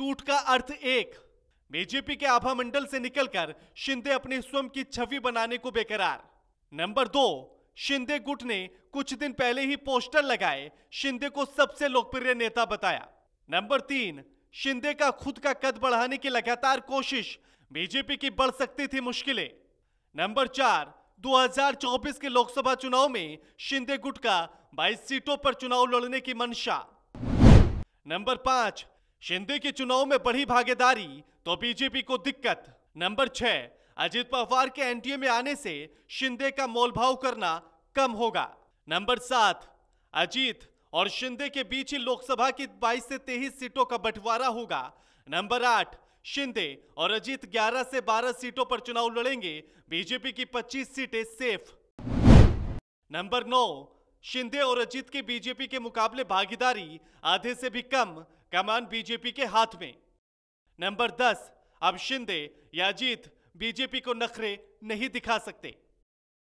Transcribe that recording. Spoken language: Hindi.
टूट का अर्थ एक बीजेपी के आभा मंडल से निकलकर शिंदे अपने स्वयं की छवि बनाने को बेकरार नंबर दो शिंदे गुट ने कुछ दिन पहले ही पोस्टर लगाए शिंदे को सबसे लोकप्रिय नेता बताया नंबर तीन शिंदे का खुद का कद बढ़ाने की लगातार कोशिश बीजेपी की बढ़ सकती थी मुश्किलें नंबर चार 2024 के लोकसभा चुनाव में शिंदे गुट का 22 सीटों पर चुनाव लड़ने की मंशा नंबर पांच शिंदे के चुनाव में बढ़ी भागीदारी तो बीजेपी को दिक्कत नंबर छह अजित पवार के एनडीए में आने से शिंदे का मोलभाव करना कम होगा नंबर सात अजीत और शिंदे के बीच ही लोकसभा की बाईस से तेईस सीटों का बंटवारा होगा नंबर आठ शिंदे और अजीत 11 से 12 सीटों पर चुनाव लड़ेंगे बीजेपी की 25 सीटें सेफ नंबर नौ शिंदे और अजीत की बीजेपी के मुकाबले भागीदारी आधे से भी कम कमान बीजेपी के हाथ में नंबर दस अब शिंदे या अजीत बीजेपी को नखरे नहीं दिखा सकते